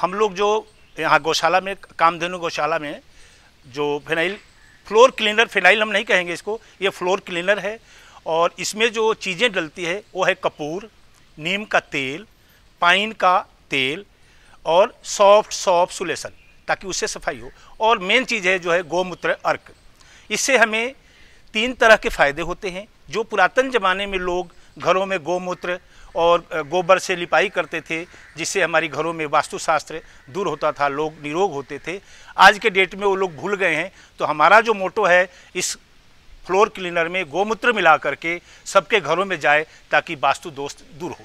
हम लोग जो यहाँ गौशाला में कामधेनु गौशाला में जो फिनाइल फ्लोर क्लीनर फिनाइल हम नहीं कहेंगे इसको ये फ्लोर क्लीनर है और इसमें जो चीज़ें डलती है वो है कपूर नीम का तेल पाइन का तेल और सॉफ्ट सॉफ्ट सुलेसन ताकि उससे सफाई हो और मेन चीज़ है जो है गोमूत्र अर्क इससे हमें तीन तरह के फ़ायदे होते हैं जो पुरातन ज़माने में लोग घरों में गोमूत्र और गोबर से लिपाई करते थे जिससे हमारी घरों में वास्तुशास्त्र दूर होता था लोग निरोग होते थे आज के डेट में वो लोग भूल गए हैं तो हमारा जो मोटो है इस फ्लोर क्लीनर में गोमूत्र मिला करके सबके घरों में जाए ताकि वास्तु दोस्त दूर हो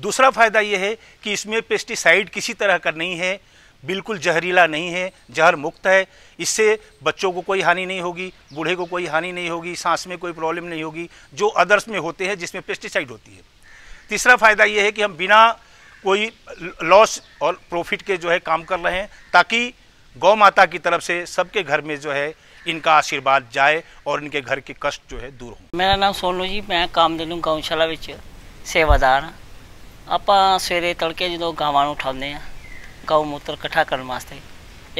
दूसरा फ़ायदा यह है कि इसमें पेस्टिसाइड किसी तरह का नहीं है बिल्कुल जहरीला नहीं है जहर मुक्त है इससे बच्चों को कोई हानि नहीं होगी बूढ़े को कोई हानि नहीं होगी सांस में कोई प्रॉब्लम नहीं होगी जो अदर्स में होते हैं जिसमें पेस्टिसाइड होती है तीसरा फ़ायदा ये है कि हम बिना कोई लॉस और प्रॉफिट के जो है काम कर रहे हैं ताकि गौ माता की तरफ से सबके घर में जो है इनका आशीर्वाद जाए और इनके घर के कष्ट जो है दूर हो मेरा नाम सोनू जी मैं काम दे गौशाला सेवादार हाँ। आप सवेरे तड़के जो गावान उठाने हैं हाँ। गौमूत्र इकट्ठा ਕਰਨ ਵਾਸਤੇ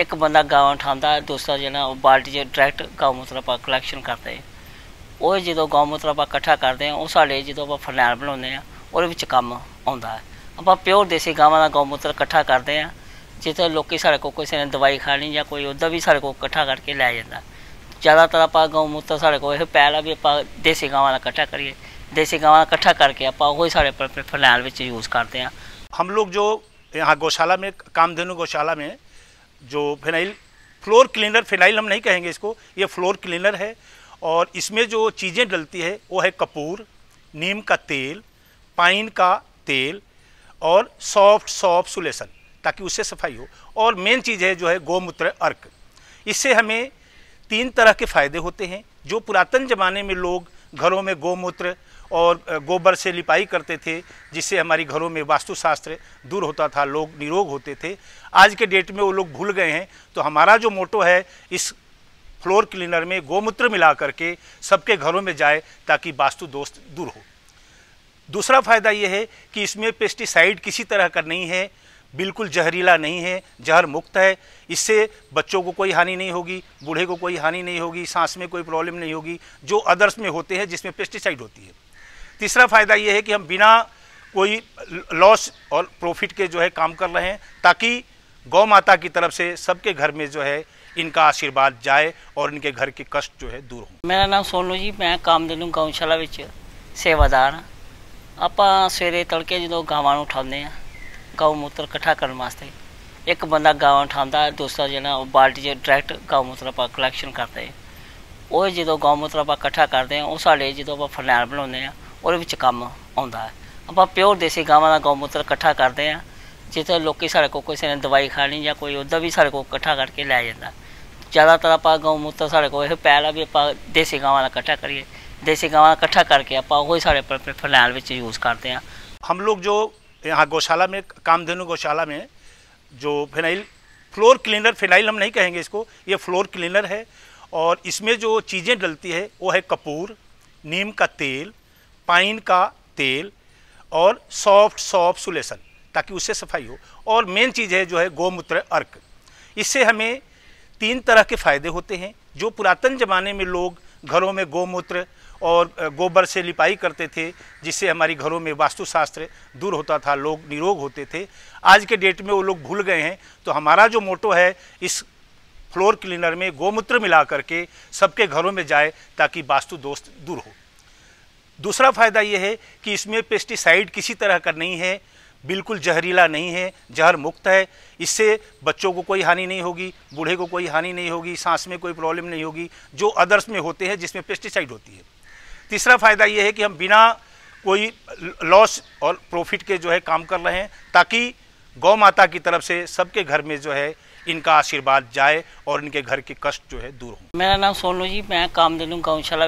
ਇੱਕ ਬੰਦਾ ਗਾਂ ਉਠਾਉਂਦਾ ਦੂਸਰਾ ਜਿਹੜਾ ਉਹ ਬਾਲਟੀ 'ਚ ਡਾਇਰੈਕਟ ਗਊਮੂਤਰ ਆਪਾਂ ਕਲੈਕਸ਼ਨ ਕਰਦੇ ਉਹ ਜਦੋਂ ਗਊਮੂਤਰ ਆਪਾਂ ਇਕੱਠਾ ਕਰਦੇ ਆ ਉਹ ਸਾਡੇ ਜਦੋਂ ਆਪਾਂ ਫਰਨੈਲ ਬਣਾਉਂਦੇ ਆ ਉਹਦੇ ਵਿੱਚ ਕੰਮ ਆਉਂਦਾ ਹੈ ਆਪਾਂ ਪਿਓਰ ਦੇਸੀ ਗਾਵਾਂ ਦਾ ਗਊਮੂਤਰ ਇਕੱਠਾ ਕਰਦੇ ਆ ਜਿੱਥੇ ਲੋਕੀ ਸਾਡੇ ਕੋਲ ਕਿਸੇ ਨੇ ਦਵਾਈ ਖਾਣੀ ਜਾਂ ਕੋਈ ਉਹਦਾ ਵੀ ਸਾਡੇ ਕੋਲ ਇਕੱਠਾ ਕਰਕੇ ਲੈ ਜਾਂਦਾ ਜ਼ਿਆਦਾਤਰ ਆਪਾਂ ਗਊਮੂਤਰ ਸਾਡੇ ਕੋਲ ਇਹ ਪਹਿਲਾ ਵੀ ਆਪਾਂ ਦੇਸੀ ਗਾਵਾਂ ਦਾ ਇਕੱਠਾ ਕਰੀਏ देसी गाँव इकट्ठा करके आप वही सारे फर्नैल में यूज़ करते हैं हम लोग जो यहाँ गौशाला में कामधेनु गौशाला में जो फिनाइल फ्लोर क्लीनर फिनाइल हम नहीं कहेंगे इसको ये फ्लोर क्लीनर है और इसमें जो चीज़ें डलती है वो है कपूर नीम का तेल पाइन का तेल और सॉफ्ट सॉफ्ट सुलेसन ताकि उससे सफाई हो और मेन चीज़ है जो है गोमूत्र अर्क इससे हमें तीन तरह के फ़ायदे होते हैं जो पुरातन ज़माने में लोग घरों में गोमूत्र और गोबर से लिपाई करते थे जिससे हमारी घरों में वास्तुशास्त्र दूर होता था लोग निरोग होते थे आज के डेट में वो लोग भूल गए हैं तो हमारा जो मोटो है इस फ्लोर क्लीनर में गोमूत्र मिला करके सबके घरों में जाए ताकि वास्तु दोस्त दूर हो दूसरा फ़ायदा यह है कि इसमें पेस्टिसाइड किसी तरह का नहीं है बिल्कुल जहरीला नहीं है जहर मुक्त है इससे बच्चों को कोई हानि नहीं होगी बूढ़े को कोई हानि नहीं होगी सांस में कोई प्रॉब्लम नहीं होगी जो अदर्स में होते हैं जिसमें पेस्टिसाइड होती है तीसरा फ़ायदा ये है कि हम बिना कोई लॉस और प्रॉफिट के जो है काम कर रहे हैं ताकि गौ माता की तरफ से सबके घर में जो है इनका आशीर्वाद जाए और इनके घर के कष्ट जो है दूर हो मेरा नाम सोनू जी मैं काम दे गौशाला सेवादार हाँ। आप सवेरे तड़के जो गावान उठाने हैं हाँ। ਗਾਉ ਮੂਤਰ ਇਕੱਠਾ ਕਰਨ ਵਾਸਤੇ ਇੱਕ ਬੰਦਾ ਗਾਂ ਉਠਾਉਂਦਾ ਦੂਸਰਾ ਜਿਹੜਾ ਉਹ ਬਾਲਟੀ 'ਚ ਡਾਇਰੈਕਟ ਗਾਉ ਮੂਤਰ ਆਪਾਂ ਕਲੈਕਸ਼ਨ ਕਰਦੇ ਉਹ ਜਦੋਂ ਗਾਉ ਮੂਤਰ ਆਪਾਂ ਇਕੱਠਾ ਕਰਦੇ ਆ ਉਹ ਸਾਡੇ ਜਦੋਂ ਆਪਾਂ ਫਰਨੈਲ ਬਣਾਉਂਦੇ ਆ ਉਹਦੇ ਵਿੱਚ ਕੰਮ ਆਉਂਦਾ ਹੈ ਆਪਾਂ ਪਿਓਰ ਦੇਸੀ ਗਾਵਾਂ ਦਾ ਗਾਉ ਮੂਤਰ ਇਕੱਠਾ ਕਰਦੇ ਆ ਜਿੱਥੇ ਲੋਕੀ ਸਾਡੇ ਕੋਲ ਕਿਸੇ ਨੇ ਦਵਾਈ ਖਾਣੀ ਜਾਂ ਕੋਈ ਉਹਦਾ ਵੀ ਸਾਡੇ ਕੋਲ ਇਕੱਠਾ ਕਰਕੇ ਲੈ ਜਾਂਦਾ ਜ਼ਿਆਦਾਤਰ ਆਪਾਂ ਗਾਉ ਮੂਤਰ ਸਾਡੇ ਕੋਲ ਇਹ ਪਹਿਲਾ ਵੀ ਆਪਾਂ ਦੇਸੀ ਗਾਵਾਂ ਦਾ ਇਕੱਠਾ ਕਰੀਏ ਦੇਸੀ ਇਕੱਠਾ ਕਰਕੇ ਆਪਾਂ ਉਹ ਹੀ वही सारे ਫਰਨੈਲ ਵਿੱਚ ਯੂਜ਼ ਕਰਦੇ ਆ ਹਮ ਲੋਕ ਜੋ यहाँ गौशाला में कामधेनु गौशाला में जो फिनाइल फ्लोर क्लीनर फिनाइल हम नहीं कहेंगे इसको ये फ्लोर क्लीनर है और इसमें जो चीज़ें डलती है वो है कपूर नीम का तेल पाइन का तेल और सॉफ्ट सॉफ्ट सुलेसन ताकि उससे सफाई हो और मेन चीज़ है जो है गोमूत्र अर्क इससे हमें तीन तरह के फ़ायदे होते हैं जो पुरातन ज़माने में लोग घरों में गोमूत्र और गोबर से लिपाई करते थे जिससे हमारी घरों में वास्तुशास्त्र दूर होता था लोग निरोग होते थे आज के डेट में वो लोग भूल गए हैं तो हमारा जो मोटो है इस फ्लोर क्लीनर में गोमूत्र मिला करके सबके घरों में जाए ताकि वास्तु दोस्त दूर हो दूसरा फ़ायदा ये है कि इसमें पेस्टिसाइड किसी तरह का नहीं है बिल्कुल जहरीला नहीं है जहर मुक्त है इससे बच्चों को कोई हानि नहीं होगी बूढ़े को कोई हानि नहीं होगी सांस में कोई प्रॉब्लम नहीं होगी जो अदर्स में होते हैं जिसमें पेस्टिसाइड होती है तीसरा फायदा ये है कि हम बिना कोई लॉस और प्रॉफिट के जो है काम कर रहे हैं ताकि गौ माता की तरफ से सबके घर में जो है इनका आशीर्वाद जाए और इनके घर के कष्ट जो है दूर हो मेरा नाम सोनू जी मैं काम दे दूँ गौशाला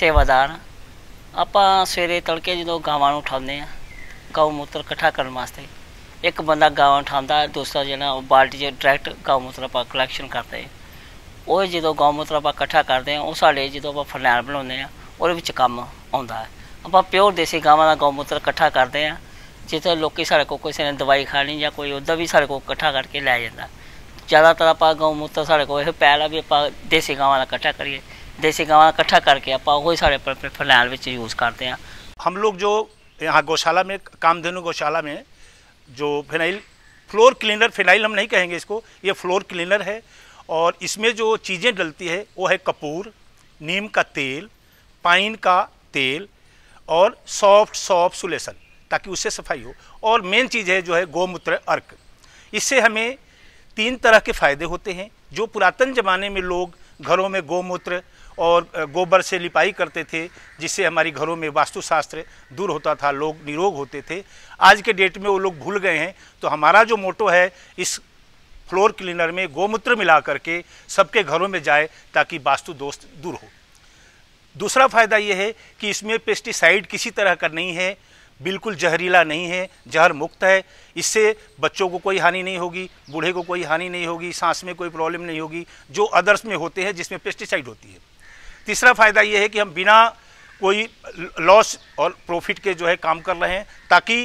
सेवादार हाँ आप सवेरे तड़के जो गावान उठाने मूत्र कट्ठा करने वास्ते एक बंदा गाव उठा दूसरा जरा बाल्टी डायरैक्ट मूत्र आप कलैक्शन करते हैं वो जो गौ मूत्र आप कट्ठा करते हैं हाँ, वो साढ़े जो आप फरनैल बनाने हैं हाँ। और कम आता है आप प्योर देसी गावं का गौमूत्र कट्ठा करते हैं जितने लोग सारे को किसी ने दवाई खानी या कोई उदा भी साढ़े को करके लै जाता ज़्यादातर आप गौमूत्र साढ़े को यह पैल है भी आप देसी गावं का कट्ठा करिए देसी गावं कट्ठा करके आप फलैल में यूज़ करते हैं हम लोग जो यहाँ गौशाला में कामधेनु गौशाला में जो फिनाइल फ्लोर क्लीनर फिनाइल हम नहीं कहेंगे इसको ये फ्लोर क्लीनर है और इसमें जो चीज़ें डलती है वो है कपूर नीम का तेल पाइन का तेल और सॉफ्ट सॉफ्ट सुलेसन ताकि उससे सफाई हो और मेन चीज़ है जो है गोमूत्र अर्क इससे हमें तीन तरह के फ़ायदे होते हैं जो पुरातन ज़माने में लोग घरों में गोमूत्र और गोबर से लिपाई करते थे जिससे हमारी घरों में वास्तुशास्त्र दूर होता था लोग निरोग होते थे आज के डेट में वो लोग भूल गए हैं तो हमारा जो मोटो है इस फ्लोर क्लीनर में गोमूत्र मिला करके सबके घरों में जाए ताकि वास्तु दोस्त दूर हो दूसरा फ़ायदा यह है कि इसमें पेस्टिसाइड किसी तरह का नहीं है बिल्कुल जहरीला नहीं है जहर मुक्त है इससे बच्चों को कोई हानि नहीं होगी बूढ़े को कोई हानि नहीं होगी सांस में कोई प्रॉब्लम नहीं होगी जो अदर्स में होते हैं जिसमें पेस्टिसाइड होती है तीसरा फ़ायदा ये है कि हम बिना कोई लॉस और प्रॉफिट के जो है काम कर रहे हैं ताकि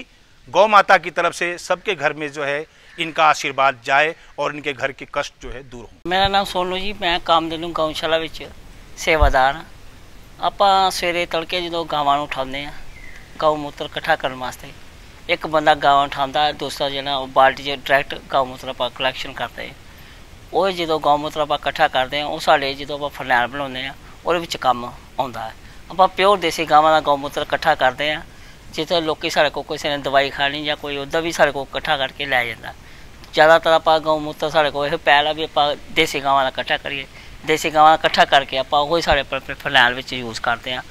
गौ माता की तरफ से सबके घर में जो है इनका आशीर्वाद जाए और इनके घर के कष्ट जो है दूर हो मेरा नाम सोनू जी मैं कामधेनु गौशाला सेवादार हाँ। ਆਪਾਂ ਸਵੇਰੇ ਤੜਕੇ ਜਦੋਂ ਗਾਵਾਂ ਨੂੰ ਉਠਾਉਂਦੇ ਆ ਗਾਉ ਮੂਤਰ ਇਕੱਠਾ ਕਰਨ ਵਾਸਤੇ ਇੱਕ ਬੰਦਾ ਗਾਵਾਂ ਉਠਾਉਂਦਾ ਦੂਸਰਾ ਜਿਹੜਾ ਉਹ ਬਾਲਟੀ 'ਚ ਡਾਇਰੈਕਟ ਗਾਉ ਮੂਤਰ ਆਪਾਂ ਕਲੈਕਸ਼ਨ ਕਰਦੇ ਉਹ ਜਦੋਂ ਗਾਉ ਮੂਤਰ ਆਪਾਂ ਇਕੱਠਾ ਕਰਦੇ ਆ ਉਹ ਸਾਡੇ ਜਦੋਂ ਆਪਾਂ ਫਰਨੈਲ ਬਣਾਉਂਦੇ ਆ ਉਹਦੇ ਵਿੱਚ ਕੰਮ ਆਉਂਦਾ ਹੈ ਆਪਾਂ ਪਿਓਰ ਦੇਸੀ ਗਾਵਾਂ ਦਾ ਗਾਉ ਮੂਤਰ ਇਕੱਠਾ ਕਰਦੇ ਆ ਜਿੱਥੇ ਲੋਕੀ ਸਾਡੇ ਕੋਲ ਕਿਸੇ ਨੇ ਦਵਾਈ ਖਾਣੀ ਜਾਂ ਕੋਈ ਉਹਦਾ ਵੀ ਸਾਡੇ ਕੋਲ ਇਕੱਠਾ ਕਰਕੇ ਲੈ ਜਾਂਦਾ ਜ਼ਿਆਦਾਤਰ ਆਪਾਂ ਗਾਉ ਮੂਤਰ ਸਾਡੇ ਕੋਲ ਇਹ ਪੈਲਾ ਵੀ ਆਪਾਂ ਦੇਸੀ ਗਾਵਾਂ ਦਾ ਇਕੱਠਾ ਕਰੀਏ ਦੇਸੀ ਗਾਵਾਂ ਇਕੱਠਾ ਕਰਕੇ ਆਪਾਂ ਉਹ ਹੀ ਸਾਡੇ ਫਰਨੈਲ ਵਿੱਚ ਯੂਜ਼ ਕਰਦੇ ਆ